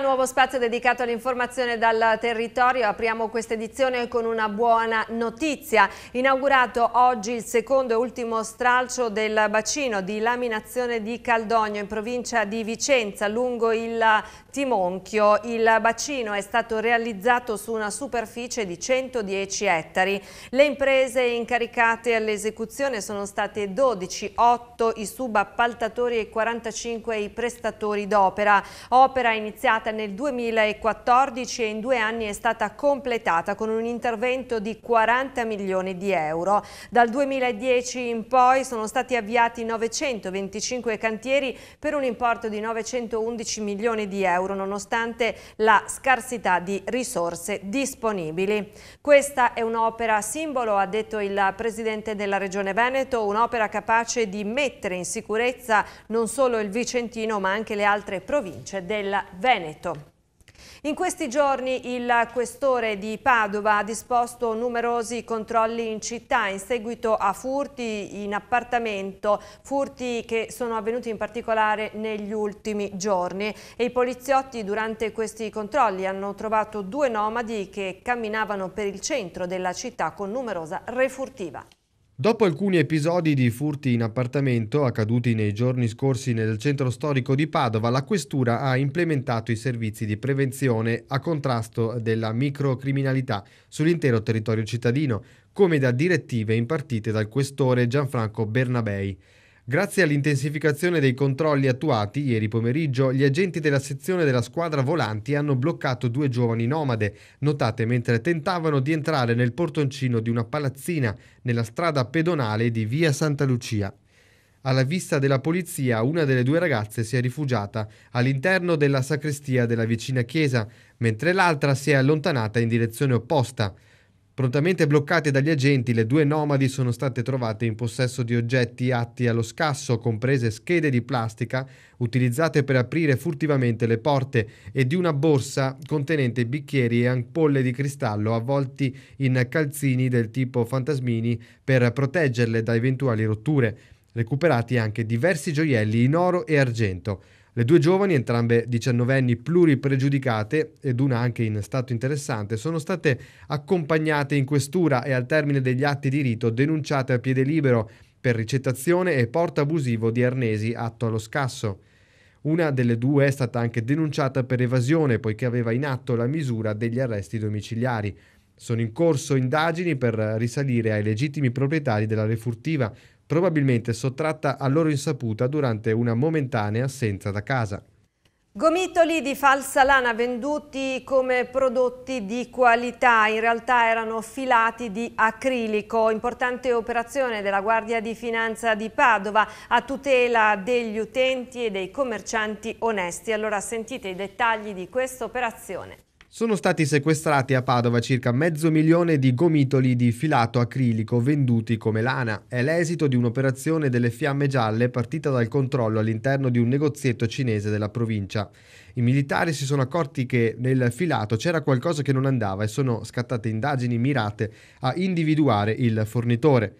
nuovo spazio dedicato all'informazione dal territorio. Apriamo questa edizione con una buona notizia. Inaugurato oggi il secondo e ultimo stralcio del bacino di laminazione di Caldogno in provincia di Vicenza, lungo il Timonchio. Il bacino è stato realizzato su una superficie di 110 ettari. Le imprese incaricate all'esecuzione sono state 12, 8 i subappaltatori e 45 i prestatori d'opera. Opera iniziata iniziata nel 2014 e in due anni è stata completata con un intervento di 40 milioni di euro. Dal 2010 in poi sono stati avviati 925 cantieri per un importo di 911 milioni di euro nonostante la scarsità di risorse disponibili. Questa è un'opera simbolo, ha detto il Presidente della Regione Veneto, un'opera capace di mettere in sicurezza non solo il Vicentino ma anche le altre province del Veneto. Veneto. In questi giorni il questore di Padova ha disposto numerosi controlli in città in seguito a furti in appartamento, furti che sono avvenuti in particolare negli ultimi giorni e i poliziotti durante questi controlli hanno trovato due nomadi che camminavano per il centro della città con numerosa refurtiva. Dopo alcuni episodi di furti in appartamento accaduti nei giorni scorsi nel centro storico di Padova, la Questura ha implementato i servizi di prevenzione a contrasto della microcriminalità sull'intero territorio cittadino, come da direttive impartite dal questore Gianfranco Bernabei. Grazie all'intensificazione dei controlli attuati ieri pomeriggio, gli agenti della sezione della squadra volanti hanno bloccato due giovani nomade, notate mentre tentavano di entrare nel portoncino di una palazzina nella strada pedonale di via Santa Lucia. Alla vista della polizia, una delle due ragazze si è rifugiata all'interno della sacrestia della vicina chiesa, mentre l'altra si è allontanata in direzione opposta. Prontamente bloccate dagli agenti, le due nomadi sono state trovate in possesso di oggetti atti allo scasso, comprese schede di plastica utilizzate per aprire furtivamente le porte e di una borsa contenente bicchieri e ampolle di cristallo avvolti in calzini del tipo fantasmini per proteggerle da eventuali rotture. Recuperati anche diversi gioielli in oro e argento. Le due giovani, entrambe diciannovenni pluripregiudicate ed una anche in stato interessante, sono state accompagnate in questura e al termine degli atti di rito denunciate a piede libero per ricettazione e porta abusivo di arnesi atto allo scasso. Una delle due è stata anche denunciata per evasione poiché aveva in atto la misura degli arresti domiciliari. Sono in corso indagini per risalire ai legittimi proprietari della refurtiva probabilmente sottratta a loro insaputa durante una momentanea assenza da casa. Gomitoli di falsa lana venduti come prodotti di qualità, in realtà erano filati di acrilico, importante operazione della Guardia di Finanza di Padova a tutela degli utenti e dei commercianti onesti. Allora sentite i dettagli di questa operazione. Sono stati sequestrati a Padova circa mezzo milione di gomitoli di filato acrilico venduti come lana. È l'esito di un'operazione delle fiamme gialle partita dal controllo all'interno di un negozietto cinese della provincia. I militari si sono accorti che nel filato c'era qualcosa che non andava e sono scattate indagini mirate a individuare il fornitore.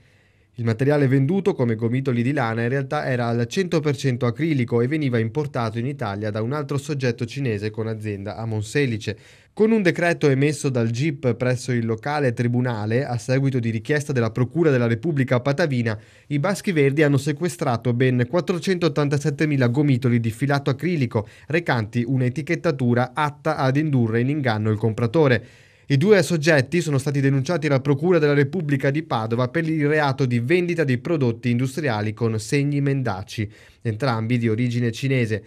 Il materiale venduto come gomitoli di lana in realtà era al 100% acrilico e veniva importato in Italia da un altro soggetto cinese con azienda a Monselice. Con un decreto emesso dal GIP presso il locale tribunale, a seguito di richiesta della Procura della Repubblica Patavina, i Baschi Verdi hanno sequestrato ben 487.000 gomitoli di filato acrilico, recanti un'etichettatura atta ad indurre in inganno il compratore. I due soggetti sono stati denunciati alla Procura della Repubblica di Padova per il reato di vendita di prodotti industriali con segni mendaci, entrambi di origine cinese.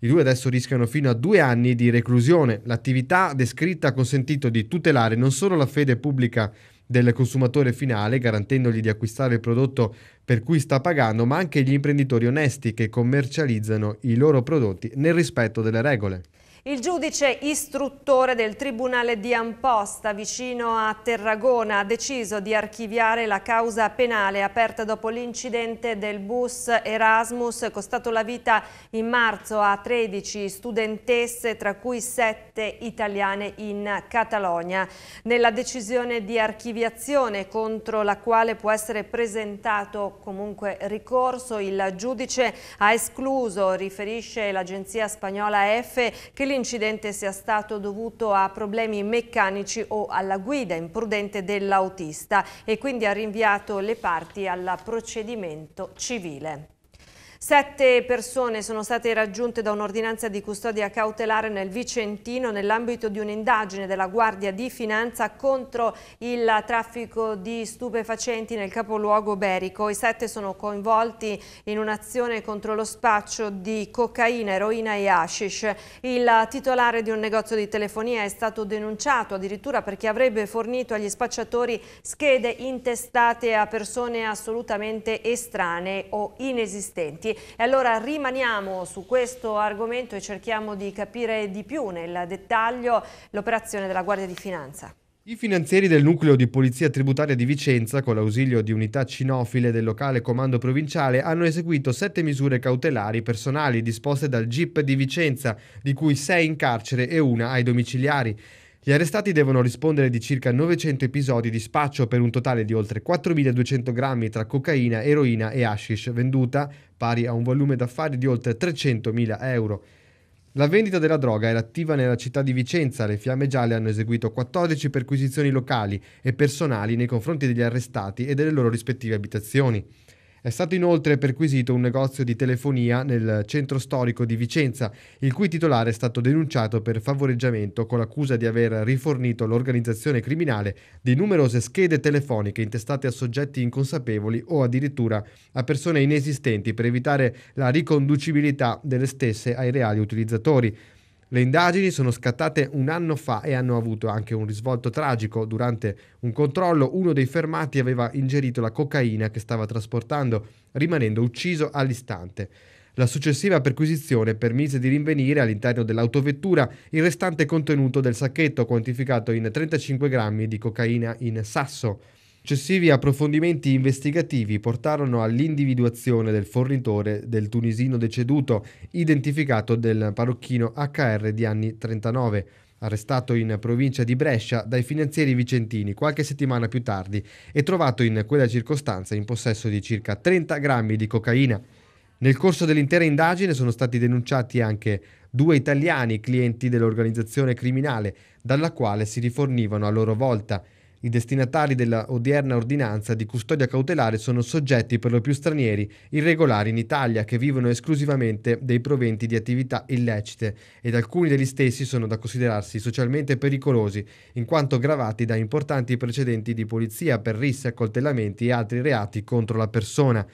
I due adesso rischiano fino a due anni di reclusione. L'attività descritta ha consentito di tutelare non solo la fede pubblica del consumatore finale, garantendogli di acquistare il prodotto per cui sta pagando, ma anche gli imprenditori onesti che commercializzano i loro prodotti nel rispetto delle regole. Il giudice istruttore del Tribunale di Amposta vicino a Terragona ha deciso di archiviare la causa penale aperta dopo l'incidente del bus Erasmus costato la vita in marzo a 13 studentesse tra cui 7 italiane in Catalogna. Nella decisione di archiviazione contro la quale può essere presentato comunque ricorso il giudice ha escluso, riferisce l'agenzia spagnola EFE, che l'incidente l'incidente sia stato dovuto a problemi meccanici o alla guida imprudente dell'autista e quindi ha rinviato le parti al procedimento civile. Sette persone sono state raggiunte da un'ordinanza di custodia cautelare nel Vicentino nell'ambito di un'indagine della Guardia di Finanza contro il traffico di stupefacenti nel capoluogo berico. I sette sono coinvolti in un'azione contro lo spaccio di cocaina, eroina e hashish. Il titolare di un negozio di telefonia è stato denunciato addirittura perché avrebbe fornito agli spacciatori schede intestate a persone assolutamente estranee o inesistenti. Gianetti. E allora rimaniamo su questo argomento e cerchiamo di capire di più nel dettaglio l'operazione della Guardia di Finanza. I finanzieri del nucleo di polizia tributaria di Vicenza, con l'ausilio di unità cinofile del locale comando provinciale, hanno eseguito sette misure cautelari personali disposte dal GIP di Vicenza, di cui sei in carcere e una ai domiciliari. Gli arrestati devono rispondere di circa 900 episodi di spaccio per un totale di oltre 4.200 grammi tra cocaina, eroina e hashish venduta, pari a un volume d'affari di oltre 300.000 euro. La vendita della droga era attiva nella città di Vicenza, le fiamme gialle hanno eseguito 14 perquisizioni locali e personali nei confronti degli arrestati e delle loro rispettive abitazioni. È stato inoltre perquisito un negozio di telefonia nel centro storico di Vicenza, il cui titolare è stato denunciato per favoreggiamento con l'accusa di aver rifornito l'organizzazione criminale di numerose schede telefoniche intestate a soggetti inconsapevoli o addirittura a persone inesistenti per evitare la riconducibilità delle stesse ai reali utilizzatori. Le indagini sono scattate un anno fa e hanno avuto anche un risvolto tragico. Durante un controllo uno dei fermati aveva ingerito la cocaina che stava trasportando, rimanendo ucciso all'istante. La successiva perquisizione permise di rinvenire all'interno dell'autovettura il restante contenuto del sacchetto quantificato in 35 grammi di cocaina in sasso. Successivi approfondimenti investigativi portarono all'individuazione del fornitore del tunisino deceduto, identificato del parocchino HR di anni 39, arrestato in provincia di Brescia dai finanzieri vicentini qualche settimana più tardi e trovato in quella circostanza in possesso di circa 30 grammi di cocaina. Nel corso dell'intera indagine sono stati denunciati anche due italiani clienti dell'organizzazione criminale, dalla quale si rifornivano a loro volta. I destinatari della odierna ordinanza di custodia cautelare sono soggetti per lo più stranieri irregolari in Italia che vivono esclusivamente dei proventi di attività illecite ed alcuni degli stessi sono da considerarsi socialmente pericolosi in quanto gravati da importanti precedenti di polizia per risse, accoltellamenti e altri reati contro la persona.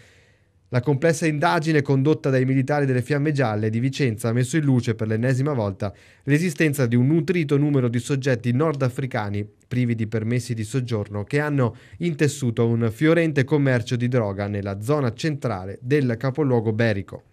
La complessa indagine condotta dai militari delle Fiamme Gialle di Vicenza ha messo in luce per l'ennesima volta l'esistenza di un nutrito numero di soggetti nordafricani privi di permessi di soggiorno che hanno intessuto un fiorente commercio di droga nella zona centrale del capoluogo berico.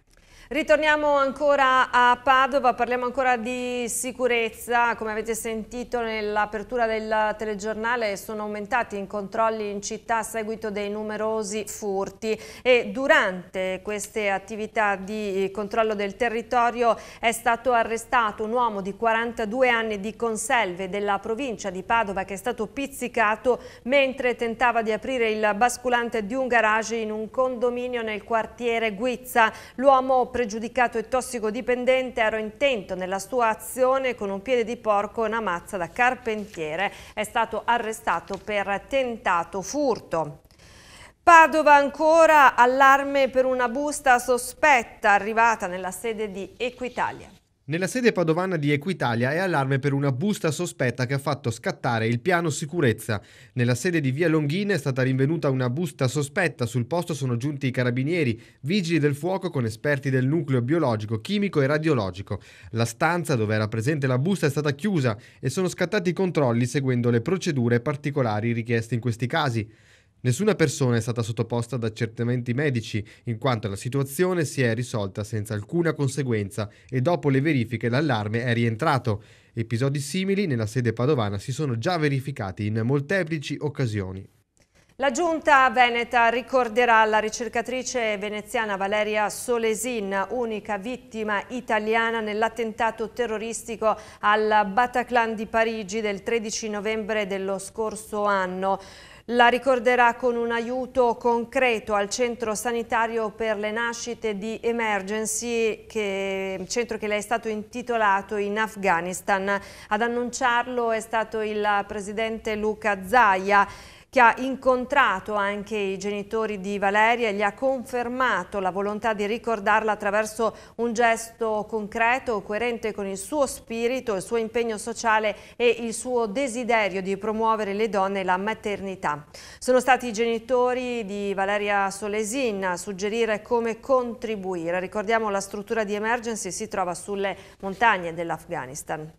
Ritorniamo ancora a Padova, parliamo ancora di sicurezza, come avete sentito nell'apertura del telegiornale sono aumentati i controlli in città a seguito dei numerosi furti e durante queste attività di controllo del territorio è stato arrestato un uomo di 42 anni di conselve della provincia di Padova che è stato pizzicato mentre tentava di aprire il basculante di un garage in un condominio nel quartiere Guizza. L'uomo pregiudicato e tossicodipendente, ero intento nella sua azione con un piede di porco e una mazza da carpentiere. È stato arrestato per tentato furto. Padova ancora allarme per una busta sospetta arrivata nella sede di Equitalia. Nella sede padovana di Equitalia è allarme per una busta sospetta che ha fatto scattare il piano sicurezza. Nella sede di Via Longhina è stata rinvenuta una busta sospetta, sul posto sono giunti i carabinieri, vigili del fuoco con esperti del nucleo biologico, chimico e radiologico. La stanza dove era presente la busta è stata chiusa e sono scattati i controlli seguendo le procedure particolari richieste in questi casi. Nessuna persona è stata sottoposta ad accertamenti medici, in quanto la situazione si è risolta senza alcuna conseguenza e dopo le verifiche l'allarme è rientrato. Episodi simili nella sede padovana si sono già verificati in molteplici occasioni. La giunta veneta ricorderà la ricercatrice veneziana Valeria Solesin, unica vittima italiana nell'attentato terroristico al Bataclan di Parigi del 13 novembre dello scorso anno. La ricorderà con un aiuto concreto al centro sanitario per le nascite di Emergency, che, centro che le è stato intitolato in Afghanistan. Ad annunciarlo è stato il presidente Luca Zaia che ha incontrato anche i genitori di Valeria e gli ha confermato la volontà di ricordarla attraverso un gesto concreto, coerente con il suo spirito, il suo impegno sociale e il suo desiderio di promuovere le donne e la maternità. Sono stati i genitori di Valeria Solesin a suggerire come contribuire. Ricordiamo la struttura di emergency si trova sulle montagne dell'Afghanistan.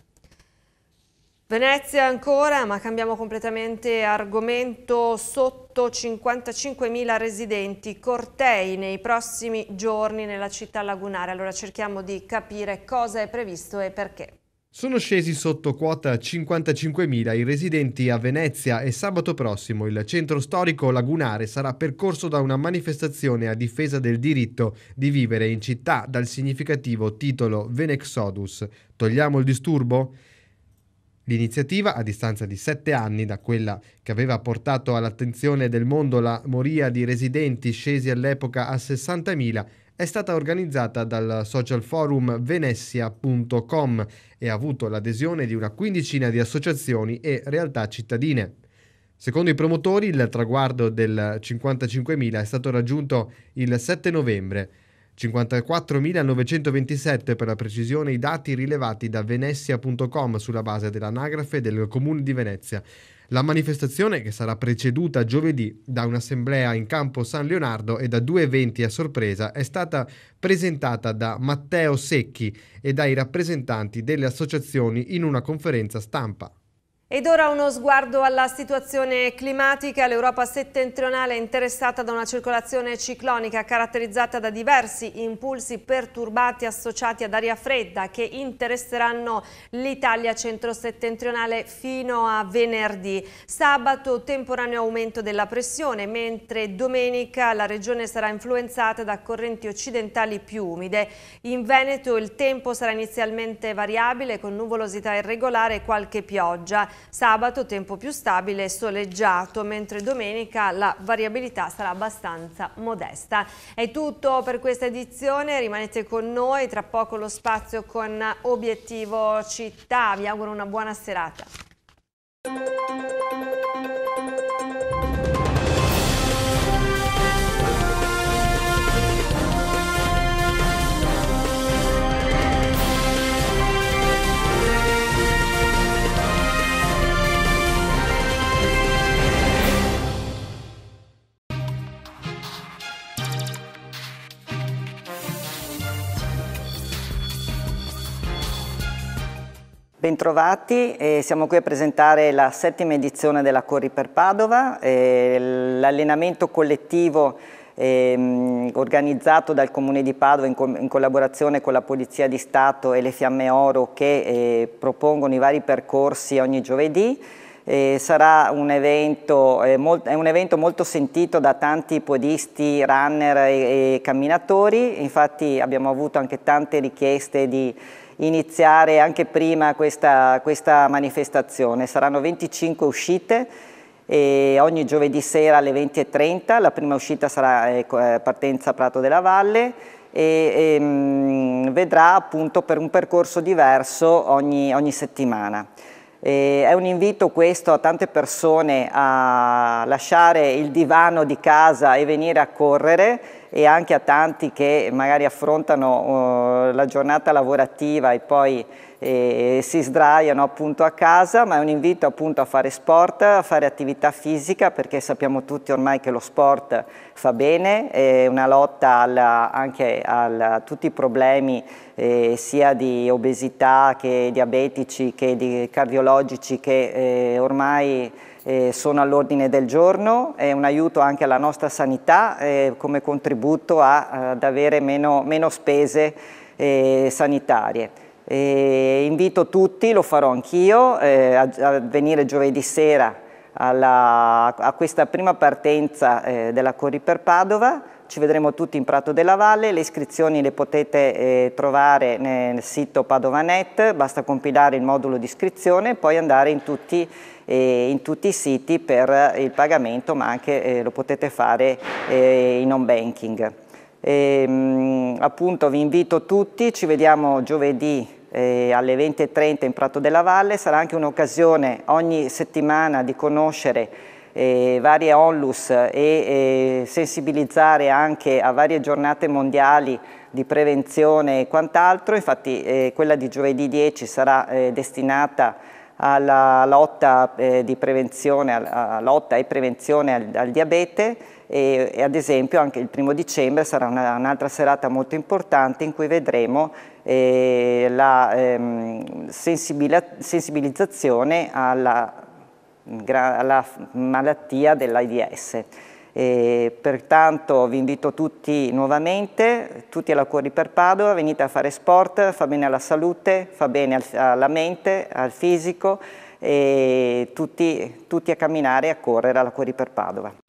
Venezia ancora, ma cambiamo completamente argomento, sotto 55.000 residenti, cortei nei prossimi giorni nella città lagunare. Allora cerchiamo di capire cosa è previsto e perché. Sono scesi sotto quota 55.000 i residenti a Venezia e sabato prossimo il centro storico lagunare sarà percorso da una manifestazione a difesa del diritto di vivere in città dal significativo titolo Venexodus. Togliamo il disturbo? L'iniziativa, a distanza di sette anni da quella che aveva portato all'attenzione del mondo la moria di residenti scesi all'epoca a 60.000, è stata organizzata dal social forum venessia.com e ha avuto l'adesione di una quindicina di associazioni e realtà cittadine. Secondo i promotori il traguardo del 55.000 è stato raggiunto il 7 novembre. 54.927 per la precisione i dati rilevati da venezia.com sulla base dell'anagrafe del comune di Venezia. La manifestazione, che sarà preceduta giovedì da un'assemblea in campo San Leonardo e da due eventi a sorpresa, è stata presentata da Matteo Secchi e dai rappresentanti delle associazioni in una conferenza stampa. Ed ora uno sguardo alla situazione climatica. L'Europa settentrionale è interessata da una circolazione ciclonica caratterizzata da diversi impulsi perturbati associati ad aria fredda che interesseranno l'Italia centro-settentrionale fino a venerdì. Sabato temporaneo aumento della pressione, mentre domenica la regione sarà influenzata da correnti occidentali più umide. In Veneto il tempo sarà inizialmente variabile con nuvolosità irregolare e qualche pioggia. Sabato tempo più stabile e soleggiato, mentre domenica la variabilità sarà abbastanza modesta. È tutto per questa edizione, rimanete con noi, tra poco lo spazio con Obiettivo Città. Vi auguro una buona serata. Bentrovati, eh, siamo qui a presentare la settima edizione della Corri per Padova, eh, l'allenamento collettivo eh, organizzato dal Comune di Padova in, co in, collaborazione con la Polizia di Stato e le Fiamme Oro che eh, propongono i vari percorsi ogni giovedì. Eh, sarà un evento, eh, molt un evento, molto sentito da tanti podisti, runner e, e camminatori, infatti abbiamo avuto anche tante richieste di iniziare anche prima questa, questa manifestazione. Saranno 25 uscite e ogni giovedì sera alle 20.30, la prima uscita sarà ecco, eh, partenza Prato della Valle e, e ehm, vedrà appunto per un percorso diverso ogni, ogni settimana. E è un invito questo a tante persone a lasciare il divano di casa e venire a correre e anche a tanti che magari affrontano eh, la giornata lavorativa e poi eh, si sdraiano appunto a casa, ma è un invito appunto a fare sport, a fare attività fisica perché sappiamo tutti ormai che lo sport fa bene, è una lotta alla, anche a tutti i problemi eh, sia di obesità che diabetici che di cardiologici che eh, ormai eh, sono all'ordine del giorno, è un aiuto anche alla nostra sanità eh, come contributo a, ad avere meno, meno spese eh, sanitarie. E invito tutti, lo farò anch'io, eh, a, a, venire giovedì sera alla, a questa prima partenza eh, della Corri per Padova ci vedremo tutti in Prato della Valle, le iscrizioni le potete eh, trovare nel sito Padovanet, basta compilare il modulo di iscrizione e poi andare in tutti, eh, in tutti i siti per il pagamento, ma anche eh, lo potete fare eh, in home banking. E, ehm, appunto vi invito tutti, ci vediamo giovedì eh, alle 20.30 in Prato della Valle, sarà anche un'occasione ogni settimana di conoscere eh, varie onlus e eh, sensibilizzare anche a varie giornate mondiali di prevenzione e quant'altro, infatti eh, quella di giovedì 10 sarà eh, destinata alla lotta, eh, di prevenzione, alla lotta e prevenzione al, al diabete e, e, ad esempio anche il primo dicembre sarà un'altra serata molto importante in cui vedremo eh, la ehm, sensibilizzazione alla alla malattia dell'AIDS. pertanto vi invito tutti nuovamente, tutti alla Cuori per Padova, venite a fare sport, fa bene alla salute, fa bene alla mente, al fisico e tutti, tutti a camminare e a correre alla Cuori per Padova.